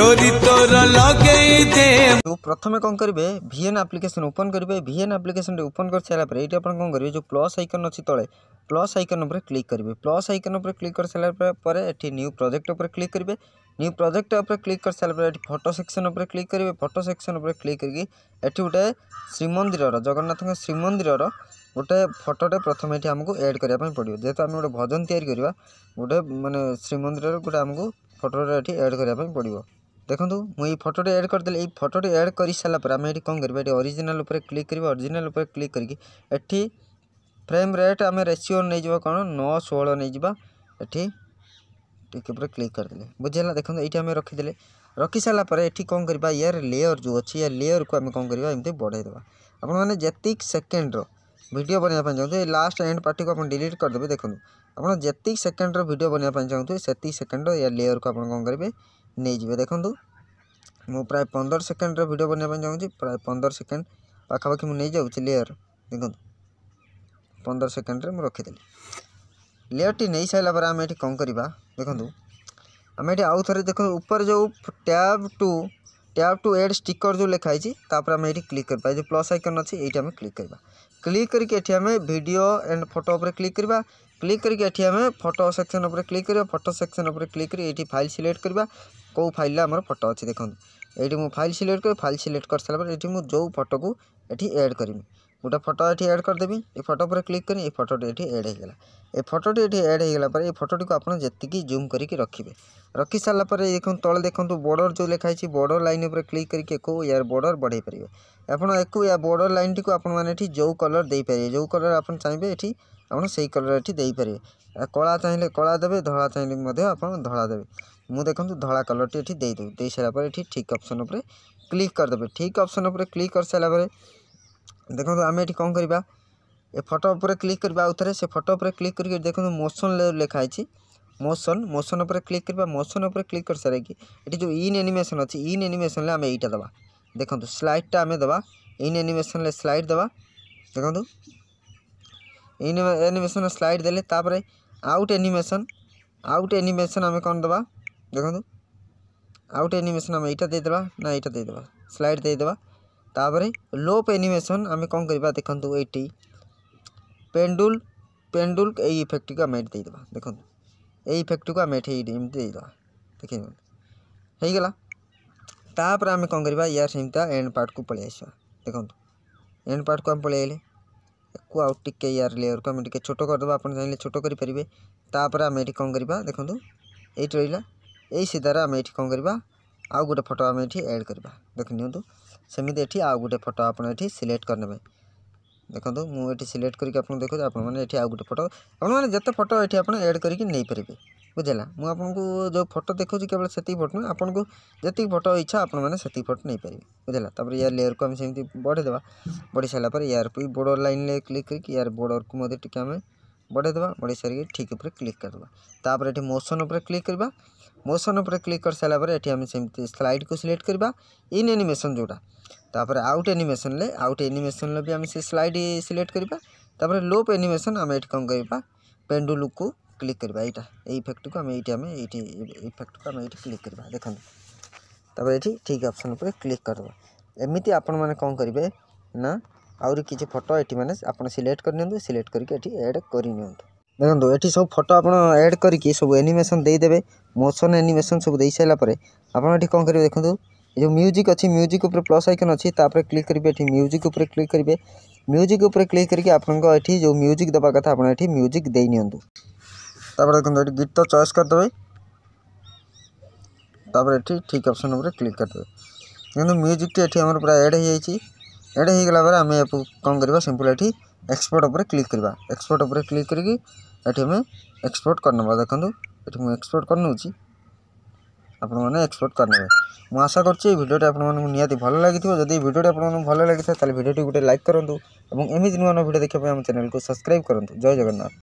ডোরি তোর লগেই দে প্রথমে কম করবে ভিএন আপ্লিকেশন ওপন করবে ভিএন আপ্লিকেশনটি ওপন করে সারা পরে এইটি আপনার কম করবে যে প্লস আইকন অছি তলে প্লস আইকন উপরে ক্লিক করবে প্লস আইকন উপরে ক্লিক করে সারা পরে এটি নিউ প্রজেক্ট উপরে ক্লিক করবে নিউ প্রজেক্ট উপরে ক্লিক করে সারা পরে এটি ফটো সেকশন উপরে ক্লিক করবে ফটো সেকশন উপরে ক্লিক করি এটি গোটে শ্রীমন্দিরর জগন্নাথଙ୍କ শ্রীমন্দিরর ଗୋଟେ ଫଟୋଟେ ପ୍ରଥମେ ଏଠି ଆମକୁ ଏଡ଼୍ କରିବା ପାଇଁ ପଡ଼ିବ ଯେହେତୁ ଆମେ ଗୋଟେ ଭଜନ ତିଆରି କରିବା ଗୋଟେ ମାନେ ଶ୍ରୀମନ୍ଦିରର ଗୋଟେ ଆମକୁ ଫଟୋଟା ଏଠି ଏଡ଼୍ କରିବା ପାଇଁ ପଡ଼ିବ देखो मुझे फटोटे एड करदे ये फटोटे एड कर सारापर आम ये कौन करजिनाल क्लिक करेंगे क्लिक करके ये फ्रेम रेट आम रेसीओ नहीं जा कौन नौ षोह नहीं जाठी टी क्लिक करदे बुझेगा देखो ये आम रखीदे रखी सारापर ये कौन कर यार लेयर जो अच्छी यार लेयर को आम कौन कर बढ़ाई आपण मैंने जैक सेकेंडर भिड बनवाप चाहते हैं लास्ट एंड पार्टी को आप डिलीट करदे देखो आप जैक सेकेंडर भिड बनवाप चाहते से सेकेंडर या लेयर को आप कौन करेंगे ନେଇଯିବେ ଦେଖନ୍ତୁ ମୁଁ ପ୍ରାୟ ପନ୍ଦର ସେକେଣ୍ଡରେ ଭିଡ଼ିଓ ବନେଇବା ପାଇଁ ଚାହୁଁଛି ପ୍ରାୟ ପନ୍ଦର ସେକେଣ୍ଡ ପାଖାପାଖି ମୁଁ ନେଇଯାଉଛି ଲେୟର ଦେଖନ୍ତୁ ପନ୍ଦର ସେକେଣ୍ଡରେ ମୁଁ ରଖିଦେଲି ଲେୟରଟି ନେଇସାରିଲା ପରେ ଆମେ ଏଠି କ'ଣ କରିବା ଦେଖନ୍ତୁ ଆମେ ଏଠି ଆଉ ଥରେ ଦେଖନ୍ତୁ ଉପରେ ଯେଉଁ tab to tab to add sticker ଯେଉଁ ଲେଖା ହେଇଛି ତାପରେ ଆମେ ଏଠି କ୍ଲିକ୍ କରିପାରିବା ଯେଉଁ ପ୍ଲସ୍ ଆଇକନ୍ ଅଛି ଏଇଠି ଆମେ କ୍ଲିକ୍ କରିବା क्लिक करके आम वीडियो एंड फोटो ऊपर क्लिक करवा क्लिक करके आम फटो सेक्शन ऊपर क्लिक कर फटो सेक्शन ऊपर क्लिक कर ये फाइल सिलेक्ट करवा कौ फाइल आम फोटो अच्छे देखते ये मुझ फाइल सिलेक्ट कर फाइल सिलेक्ट कर सारा ये मुझे जो फोटो को ये एड करी গোটা ফটো এটি আড କରିଦେବି ଏ ଫଟୋ ଉପରେ କ୍ଲିକ୍ କରି ଏ ଫଟୋଟି ଏଠି ଆଡ଼୍ ହୋଇଗଲା ଏ ଫଟୋଟି ଏଠି ଆଡ଼୍ ହୋଇଗଲା ପରେ ଏ ଫଟୋଟିକୁ ଆପଣ ଯେତିକି ଜୁମ୍ କରିକି ରଖିବେ ରଖି ସାରିଲା ପରେ ଦେଖନ୍ତୁ ତଳେ ଦେଖନ୍ତୁ ବର୍ଡ଼ର ଯେଉଁ ଲେଖା ହେଇଛି ବର୍ଡ଼ର ଲାଇନ୍ ଉପରେ କ୍ଲିକ୍ କରିକି ଏକୁ ୟାର ବର୍ଡ଼ର ବଢ଼ାଇ ପାରିବେ ଆପଣ ଏକୁ ୟା ବର୍ଡ଼ର ଲାଇନ୍ଟିକୁ ଆପଣମାନେ ଏଠି ଯେଉଁ କଲର୍ ଦେଇପାରିବେ ଯେଉଁ କଲର୍ ଆପଣ ଚାହିଁବେ ଏଠି ଆପଣ ସେଇ କଲର୍ ଏଠି ଦେଇପାରିବେ କଳା ଚାହିଁଲେ କଳା ଦେବେ ଧଳା ଚାହିଁଲେ ମଧ୍ୟ ଆପଣ ଧଳା ଦେବେ ମୁଁ ଦେଖନ୍ତୁ ଧଳା କଲର୍ଟି ଏଠି ଦେଇଦେବି ଦେଇସାରିଲା ପରେ ଏଠି ଠିକ୍ ଅପସନ୍ ଉପରେ କ୍ଲିକ୍ କରିଦେବେ ଠିକ୍ ଅପସନ୍ ଉପରେ କ୍ଲିକ୍ କରିସାରିଲା ପରେ ଦେଖନ୍ତୁ ଆମେ ଏଠି କ'ଣ କରିବା ଏ ଫଟୋ ଉପରେ କ୍ଲିକ୍ କରିବା ଆଉ ଥରେ ସେ ଫଟୋ ଉପରେ କ୍ଲିକ୍ କରିକି ଦେଖନ୍ତୁ ମୋସନ୍ ଲେଖା ହେଇଛି ମୋସନ୍ ମୋସନ୍ ଉପରେ କ୍ଲିକ୍ କରିବା ମୋସନ୍ ଉପରେ କ୍ଲିକ୍ କରିସାରିକି ଏଠି ଯେଉଁ ଇନ୍ ଆନିମେସନ୍ ଅଛି ଇନ୍ ଆନିମେସନ୍ରେ ଆମେ ଏଇଟା ଦେବା ଦେଖନ୍ତୁ ସ୍ଲାଇଡ଼୍ଟା ଆମେ ଦେବା ଇନ୍ ଆନିମେସନ୍ରେ ସ୍ଲାଇଡ଼୍ ଦେବା ଦେଖନ୍ତୁ ଇନ୍ ଆନିମେସନ୍ରେ ସ୍ଲାଇଡ଼୍ ଦେଲେ ତାପରେ ଆଉଟ୍ ଆନିମେସନ୍ ଆଉଟ୍ ଆନିମେସନ୍ ଆମେ କ'ଣ ଦେବା ଦେଖନ୍ତୁ ଆଉଟ୍ ଆନିମେସନ୍ ଆମେ ଏଇଟା ଦେଇଦେବା ନା ଏଇଟା ଦେଇଦେବା ସ୍ଲାଇଡ଼୍ ଦେଇଦେବା ତାପରେ ଲୋପ୍ ଆନିମେସନ୍ ଆମେ କ'ଣ କରିବା ଦେଖନ୍ତୁ ଏଇଠି ପେଣ୍ଡୁଲ ପେଣ୍ଡୁଲ ଏଇ ଇଫେକ୍ଟକୁ ଆମେ ଏଠି ଦେଇଦେବା ଦେଖନ୍ତୁ ଏଇ ଇଫେକ୍ଟକୁ ଆମେ ଏଠି ଏମିତି ଦେଇଦେବା ଦେଖିଦିଅନ୍ତୁ ହେଇଗଲା ତାପରେ ଆମେ କ'ଣ କରିବା ୟାର ସେମିତିଆ ଏଣ୍ଡ ପାର୍ଟକୁ ପଳେଇ ଆସିବା ଦେଖନ୍ତୁ ଏଣ୍ଡ ପାର୍ଟକୁ ଆମେ ପଳେଇ ଆଇଲେ ୟାକୁ ଆଉ ଟିକେ ୟାର ଲେୟରକୁ ଆମେ ଟିକେ ଛୋଟ କରିଦେବା ଆପଣ ଚାହିଁଲେ ଛୋଟ କରିପାରିବେ ତାପରେ ଆମେ ଏଠି କ'ଣ କରିବା ଦେଖନ୍ତୁ ଏଇଠି ରହିଲା ଏଇ ସିଧାରେ ଆମେ ଏଠି କ'ଣ କରିବା ଆଉ ଗୋଟେ ଫଟୋ ଆମେ ଏଠି ଆଡ଼୍ କରିବା ଦେଖିନିଅନ୍ତୁ सेमती आउ गोटे फटो आपठ सिलेक्ट करने देखो मुझे सिलेक्ट करके आपको देखो आउ गोटे फटो आपने जो फटो ये एड आड करेंगे बुझेगा मुझक जो फटो देखा केवल से फटो ना आपको जैसे फटो इच्छा आपत फटो नहीं पारे बुझेगा तपर इ लेयर को आम बढ़ेदे बढ़ी सारापर यार बोर्डर लाइन में क्लिक करके यार बोर्डर को मैं बढ़ेदे बढ़े सारे ठीक क्लिक करदे मोसन क्लिक करवा ମୋସନ୍ ଉପରେ କ୍ଲିକ୍ କରିସାରିଲା ପରେ ଏଠି ଆମେ ସେମିତି ସ୍ଲାଇଡ଼୍କୁ ସିଲେକ୍ଟ କରିବା ଇନ୍ ଆନିମେସନ୍ ଯେଉଁଟା ତାପରେ ଆଉଟ୍ ଆନିମେସନ୍ରେ ଆଉଟ୍ ଆନିମେସନ୍ରେ ବି ଆମେ ସେ ସ୍ଲାଇଡ୍ ସିଲେକ୍ଟ କରିବା ତାପରେ ଲୋପ୍ ଆନିମେସନ୍ ଆମେ ଏଠି କ'ଣ କରିବା ପେଣ୍ଡୁଲକୁ କ୍ଲିକ୍ କରିବା ଏଇଟା ଏଇ ଇଫେକ୍ଟକୁ ଆମେ ଏଇଠି ଆମେ ଏଇଠି ଇଫେକ୍ଟକୁ ଆମେ ଏଇଠି କ୍ଲିକ୍ କରିବା ଦେଖନ୍ତୁ ତାପରେ ଏଠି ଠିକ୍ ଅପସନ୍ ଉପରେ କ୍ଲିକ୍ କରିଦେବା ଏମିତି ଆପଣମାନେ କ'ଣ କରିବେ ନା ଆହୁରି କିଛି ଫଟୋ ଏଠି ମାନେ ଆପଣ ସିଲେକ୍ଟ କରିନିଅନ୍ତୁ ସିଲେକ୍ଟ କରିକି ଏଠି ଏଡ଼୍ କରିନିଅନ୍ତୁ ଦେଖନ୍ତୁ ଏଠି ସବୁ ଫଟୋ ଆପଣ ଆଡ଼୍ କରିକି ସବୁ ଆନିମେସନ୍ ଦେଇଦେବେ ମୋସନ୍ ଆନିମେସନ୍ ସବୁ ଦେଇସାରିଲା ପରେ ଆପଣ ଏଠି କ'ଣ କରିବେ ଦେଖନ୍ତୁ ଏ ଯେଉଁ ମ୍ୟୁଜିକ୍ ଅଛି ମ୍ୟୁଜିକ୍ ଉପରେ ପ୍ଲସ୍ ଆଇକନ୍ ଅଛି ତାପରେ କ୍ଲିକ୍ କରିବେ ଏଠି ମ୍ୟୁଜିକ୍ ଉପରେ କ୍ଲିକ୍ କରିବେ ମ୍ୟୁଜିକ୍ ଉପରେ କ୍ଲିକ୍ କରିକି ଆପଣଙ୍କ ଏଠି ଯେଉଁ ମ୍ୟୁଜିକ୍ ଦେବା କଥା ଆପଣ ଏଠି ମ୍ୟୁଜିକ୍ ଦେଇନିଅନ୍ତୁ ତାପରେ ଦେଖନ୍ତୁ ଏଠି ଗୀତ ଚଏସ୍ କରିଦେବେ ତାପରେ ଏଠି ଠିକ୍ ଅପସନ୍ ଉପରେ କ୍ଲିକ୍ କରିଦେବେ ଦେଖନ୍ତୁ ମ୍ୟୁଜିକ୍ଟି ଏଠି ଆମର ପୁରା ଆଡ଼୍ ହେଇଯାଇଛି ଆଡ଼୍ ହେଇଗଲା ପରେ ଆମେ କ'ଣ କରିବା ସିମ୍ପଲ୍ ଏଠି ଏକ୍ସପୋର୍ଟ ଉପରେ କ୍ଲିକ୍ କରିବା ଏକ୍ସପୋର୍ଟ ଉପରେ କ୍ଲିକ୍ କରିକି ଏଠି ଆମେ ଏକ୍ସପୋର୍ଟ କରିନେବା ଦେଖନ୍ତୁ ଏଠି ମୁଁ ଏକ୍ସପୋର୍ଟ କରିନେଉଛି ଆପଣମାନେ ଏକ୍ସପୋର୍ଟ କରିନେବେ ମୁଁ ଆଶା କରୁଛି ଏହି ଭିଡ଼ିଓଟି ଆପଣମାନଙ୍କୁ ନିହାତି ଭଲ ଲାଗିଥିବ ଯଦି ଏହି ଭିଡ଼ିଓଟି ଆପଣମାନଙ୍କୁ ଭଲ ଲାଗିଥାଏ ତାହେଲେ ଭିଡ଼ିଓଟି ଗୋଟେ ଲାଇକ୍ କରନ୍ତୁ ଏବଂ ଏମିତି ନୂଆ ନୂଆ ଭିଡ଼ିଓ ଦେଖିବା ପାଇଁ ଆମ ଚ୍ୟାନେଲକୁ ସବସ୍କ୍ରାଇବ୍ କରନ୍ତୁ ଜୟ ଜଗନ୍ନାଥ